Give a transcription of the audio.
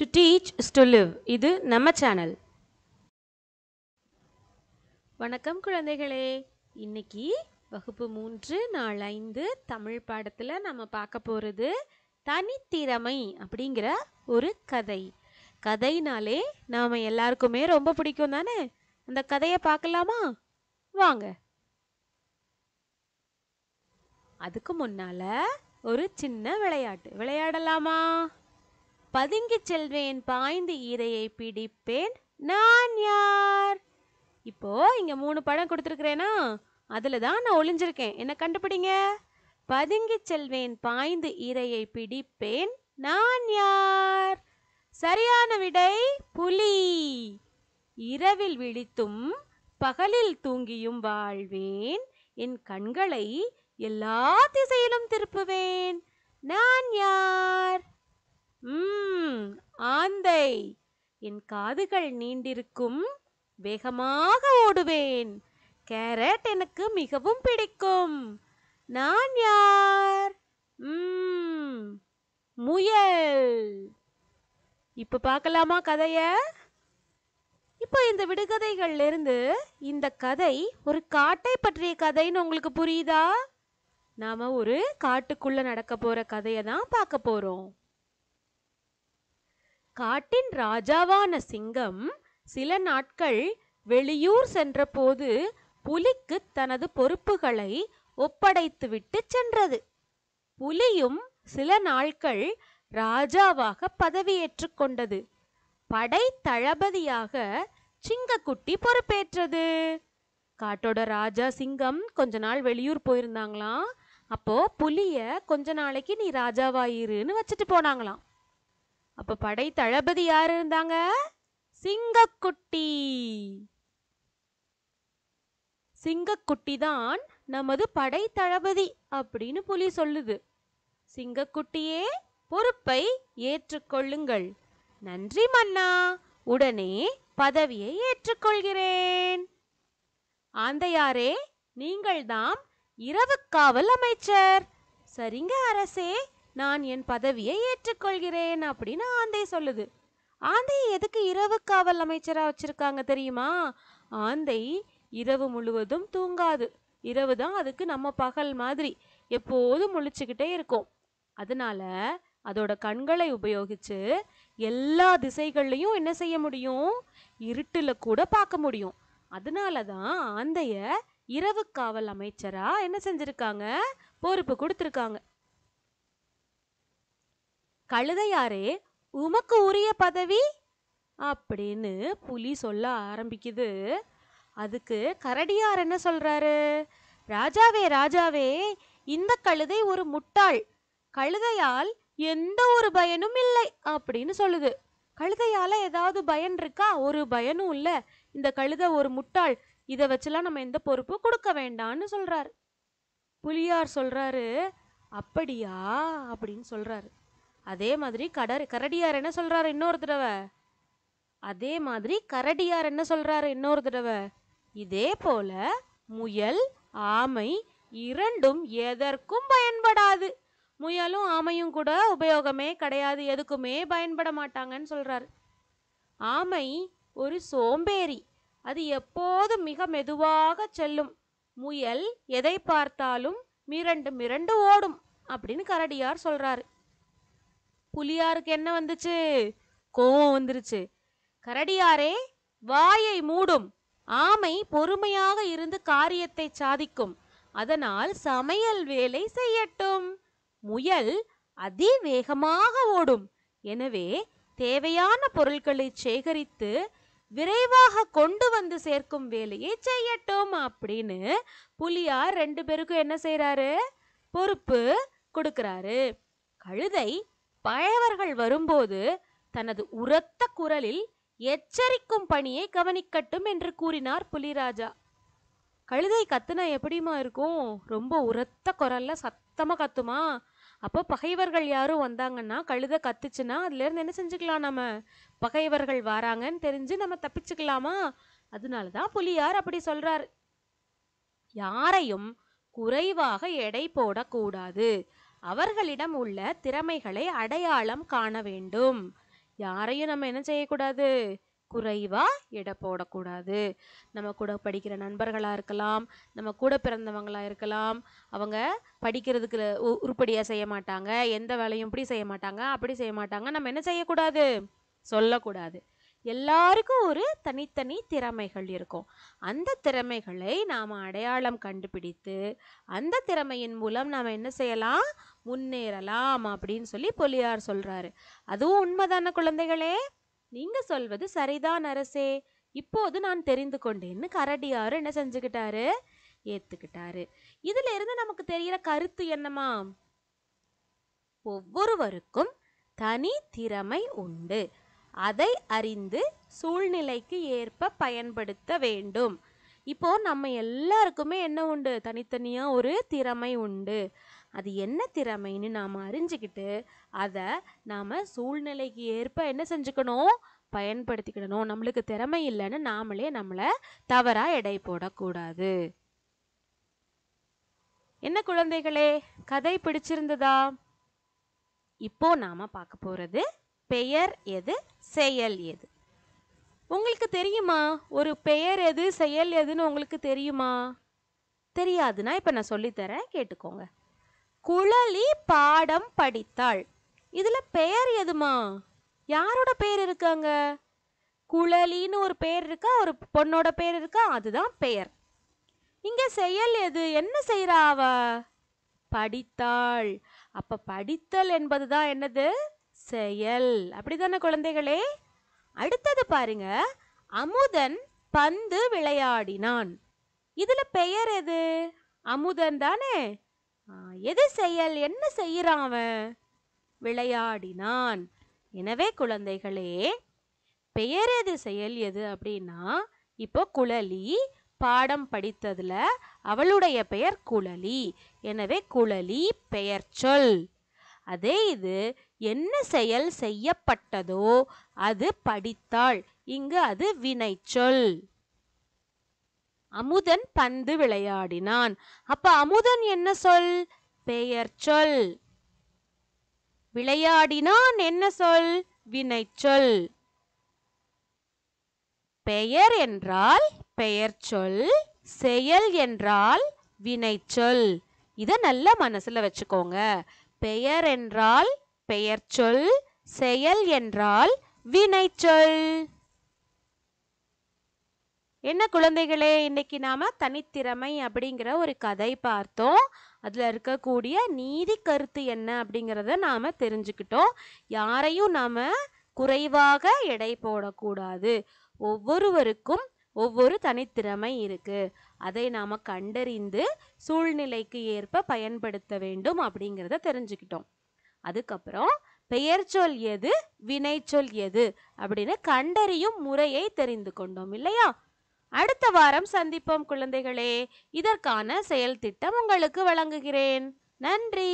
to teach is to live இது நம்ம channel வணக்கம் குழந்தைகளே இன்னைக்கு வகுப்பு மூன்று நாள் ஐந்து தமிழ் பாடத்தில் நம்ம பார்க்க போகிறது தனித்திறமை அப்படிங்கிற ஒரு கதை கதைனாலே நாம் எல்லாருக்குமே ரொம்ப பிடிக்கும் தானே அந்த கதையை பார்க்கலாமா வாங்க அதுக்கு முன்னால் ஒரு சின்ன விளையாட்டு விளையாடலாமா பதுங்கிச் செல்வேன் பாய்ந்து ஈரையை பிடிப்பேன் நான் யார் இப்போ இங்கே மூணு படம் கொடுத்துருக்கிறேனா அதில் தான் நான் ஒளிஞ்சிருக்கேன் என்ன கண்டுபிடிங்க பதுங்கிச் செல்வேன் பாய்ந்து ஈரையை பிடிப்பேன் நான் யார் சரியான விடை புலி இரவில் விழித்தும் பகலில் தூங்கியும் வாழ்வேன் என் கண்களை எல்லா திசையிலும் திருப்புவேன் நான் யார் ஆந்தை என் காதுகள் நீண்டிருக்கும் வேகமாக ஓடுவேன் கேரட் எனக்கு மிகவும் பிடிக்கும் நான் யார் முயல் இப்போ பார்க்கலாமா கதைய இப்போ இந்த விடுகதைகள்லேருந்து இந்த கதை ஒரு காட்டை பற்றிய கதைன்னு உங்களுக்கு புரியுதா நாம் ஒரு காட்டுக்குள்ளே நடக்க போற கதையை தான் பார்க்க போகிறோம் காட்டின் ராஜாவான சிங்கம் சில நாட்கள் வெளியூர் சென்றபோது புலிக்கு தனது பொறுப்புகளை ஒப்படைத்துவிட்டு சென்றது புலியும் சில நாட்கள் ராஜாவாக பதவியேற்றுக் கொண்டது படை தளபதியாக சிங்கக்குட்டி பொறுப்பேற்றது காட்டோட ராஜா சிங்கம் கொஞ்ச நாள் வெளியூர் போயிருந்தாங்களாம் அப்போ புலிய கொஞ்ச நாளைக்கு நீ ராஜாவாயிருன்னு வச்சுட்டு போனாங்களாம் அப்ப படை தளபதி யார் இருந்தாங்க சிங்கக்குட்டி சிங்கக்குட்டி தான் நமது படை தளபதி அப்படின்னு புலி சொல்லுது சிங்கக்குட்டியே பொறுப்பை ஏற்றுக்கொள்ளுங்கள் நன்றி மன்னா உடனே பதவியை ஏற்றுக்கொள்கிறேன் ஆந்தையாரே நீங்கள்தான் இரவு காவல் அமைச்சர் சரிங்க அரசே நான் என் பதவியை ஏற்றுக்கொள்கிறேன் அப்படின்னு ஆந்தை சொல்லுது ஆந்தை எதுக்கு இரவு காவல் அமைச்சராக வச்சிருக்காங்க தெரியுமா ஆந்தை இரவு முழுவதும் தூங்காது இரவு தான் அதுக்கு நம்ம பகல் மாதிரி எப்போதும் முழிச்சுக்கிட்டே இருக்கும் அதனால அதோட கண்களை உபயோகிச்சு எல்லா திசைகள்லையும் என்ன செய்ய முடியும் இருட்டில் கூட பார்க்க முடியும் அதனால தான் ஆந்தைய இரவு காவல் அமைச்சரா என்ன செஞ்சிருக்காங்க பொறுப்பு கொடுத்துருக்காங்க கழுதையாரே உமக்கு உரிய பதவி அப்படின்னு புலி சொல்ல ஆரம்பிக்குது அதுக்கு கரடியார் என்ன சொல்றாரு ராஜாவே ராஜாவே இந்த கழுதை ஒரு முட்டாள் கழுதையால் எந்த ஒரு பயனும் இல்லை அப்படின்னு சொல்லுது கழுதையால ஏதாவது பயன் இருக்கா ஒரு பயனும் இல்ல இந்த கழுதை ஒரு முட்டாள் இதை வச்சுலாம் நம்ம எந்த பொறுப்பும் கொடுக்க வேண்டாம்னு சொல்றாரு புலியார் சொல்றாரு அப்படியா அப்படின்னு சொல்றாரு அதே மாதிரி கடர் கரடியார் என்ன சொல்கிறாரு இன்னொரு தடவை அதே மாதிரி கரடியார் என்ன சொல்கிறாரு இன்னொரு தடவை இதே போல முயல் ஆமை இரண்டும் எதற்கும் பயன்படாது முயலும் ஆமையும் கூட உபயோகமே கிடையாது எதுக்குமே பயன்பட மாட்டாங்கன்னு சொல்கிறாரு ஆமை ஒரு சோம்பேறி அது எப்போதும் மிக மெதுவாக செல்லும் முயல் எதை பார்த்தாலும் மிரண்டு மிரண்டு ஓடும் அப்படின்னு கரடியார் சொல்கிறாரு புலியாருக்கு என்ன வந்துச்சு கோவம் வந்துருச்சு கரடியாரே வாயை மூடும் ஆமை பொறுமையாக இருந்து காரியத்தை சாதிக்கும் அதனால் சமையல் வேலை செய்யட்டும் முயல் அதிவேகமாக ஓடும் எனவே தேவையான பொருட்களை சேகரித்து விரைவாக கொண்டு வந்து சேர்க்கும் வேலையை செய்யட்டும் அப்படின்னு புலியார் ரெண்டு பேருக்கும் என்ன செய்யறாரு பொறுப்பு கொடுக்கறாரு கழுதை பயவர்கள் வரும்போது தனது உரத்த குரலில் எச்சரிக்கும் பணியை கவனிக்கட்டும் என்று கூறினார் புலிராஜா கழுதை கத்துனா எப்படிமா இருக்கும் ரொம்ப உரத்த குரல்ல சத்தமா கத்துமா அப்போ பகைவர்கள் யாரும் வந்தாங்கன்னா கழுதை கத்துச்சுன்னா அதுலேருந்து என்ன செஞ்சுக்கலாம் நம்ம பகைவர்கள் வராங்கன்னு தெரிஞ்சு நம்ம தப்பிச்சுக்கலாமா அதனால தான் புலியார் அப்படி சொல்றாரு யாரையும் குறைவாக எடை போடக்கூடாது அவர்களிடம் உள்ள திறமைகளை அடையாளம் காண வேண்டும் யாரையும் நம்ம என்ன செய்யக்கூடாது குறைவா எடை போடக்கூடாது நம்ம கூட படிக்கிற நண்பர்களாக இருக்கலாம் நம்ம கூட பிறந்தவங்களாக இருக்கலாம் அவங்க படிக்கிறதுக்கு உருப்படியாக செய்ய மாட்டாங்க எந்த வேலையும் இப்படி செய்ய மாட்டாங்க அப்படி செய்ய மாட்டாங்க நம்ம என்ன செய்யக்கூடாது சொல்லக்கூடாது எல்லாருக்கும் ஒரு தனித்தனி திறமைகள் இருக்கும் அந்த திறமைகளை நாம் அடையாளம் கண்டுபிடித்து அந்த திறமையின் மூலம் நாம் என்ன செய்யலாம் முன்னேறலாம் அப்படின்னு சொல்லி பொலியார் சொல்கிறாரு அதுவும் உண்மைதான குழந்தைகளே நீங்கள் சொல்வது சரிதான் அரசே இப்போது நான் தெரிந்து கொண்டேன்னு கரடியார் என்ன செஞ்சுக்கிட்டாரு ஏற்றுக்கிட்டாரு இதுல இருந்து நமக்கு தெரிகிற கருத்து என்னமா ஒவ்வொருவருக்கும் தனி திறமை உண்டு அதை அறிந்து சூழ்நிலைக்கு ஏற்ப பயன்படுத்த வேண்டும் இப்போ நம்ம எல்லாருக்குமே என்ன உண்டு தனித்தனியாக ஒரு திறமை உண்டு அது என்ன திறமைன்னு நாம் அறிஞ்சுக்கிட்டு அதை நாம் சூழ்நிலைக்கு ஏற்ப என்ன செஞ்சுக்கணும் பயன்படுத்திக்கிடணும் நம்மளுக்கு திறமை இல்லைன்னு நாமளே நம்மளை தவறாக எடை போடக்கூடாது என்ன குழந்தைகளே கதை பிடிச்சிருந்ததா இப்போ நாம பார்க்க போறது பெயர் எது செயல் எது உங்களுக்கு தெரியுமா ஒரு பெயர் எது செயல் எதுன்னு உங்களுக்கு தெரியுமா தெரியாதுன்னா இப்போ நான் சொல்லித்தரேன் கேட்டுக்கோங்க குழலி பாடம் படித்தாள் இதில் பெயர் எதுமா யாரோட பெயர் இருக்காங்க குழலின்னு ஒரு பெயர் இருக்கா ஒரு பொண்ணோட பெயர் இருக்கா அதுதான் பெயர் இங்கே செயல் எது என்ன செய்கிறா அவ படித்தாள் அப்போ படித்தல் என்பது தான் என்னது செயல் அப்படிதானே குழந்தைகளே அடுத்தது பாருங்க அமுதன் பந்து விளையாடினான் இதுல பெயர் எது அமுதன் தானே எது செயல் என்ன செய்யறான் அவன் விளையாடினான் எனவே குழந்தைகளே பெயர் எது செயல் எது அப்படின்னா இப்போ குழலி பாடம் படித்ததுல அவளுடைய பெயர் குழலி எனவே குழலி பெயர் சொல் அதே இது என்ன செயல் செய்யப்பட்டதோ அது படித்தாள் இங்கு அது வினைச்சொல் அமுதன் பந்து விளையாடினான் அப்ப அமுதன் என்ன சொல் பெயர் சொல் விளையாடினான் என்ன சொல் வினைச்சொல் பெயர் என்றால் பெயர் சொல் செயல் என்றால் வினைச்சொல் இதை நல்ல மனசுல வச்சுக்கோங்க பெயர் என்றால் பெயர் சொல் செயல் என்றால் வினைச்சொல் என்ன குழந்தைகளே இன்னைக்கு நாம தனித்திறமை அப்படிங்கிற ஒரு கதை பார்த்தோம் அதில் இருக்கக்கூடிய நீதி கருத்து என்ன அப்படிங்கிறத நாம் தெரிஞ்சுக்கிட்டோம் யாரையும் நாம் குறைவாக எடை போடக்கூடாது ஒவ்வொருவருக்கும் ஒவ்வொரு தனித்திறமை இருக்குது அதை நாம் கண்டறிந்து சூழ்நிலைக்கு ஏற்ப பயன்படுத்த வேண்டும் அப்படிங்கிறத தெரிஞ்சுக்கிட்டோம் அதுக்கப்புறம் பெயர்ச்சொல் எது வினைச்சொல் எது அப்படின்னு கண்டறியும் முறையை தெரிந்து கொண்டோம் இல்லையா அடுத்த வாரம் சந்திப்போம் குழந்தைகளே இதற்கான செயல் திட்டம் உங்களுக்கு வழங்குகிறேன் நன்றி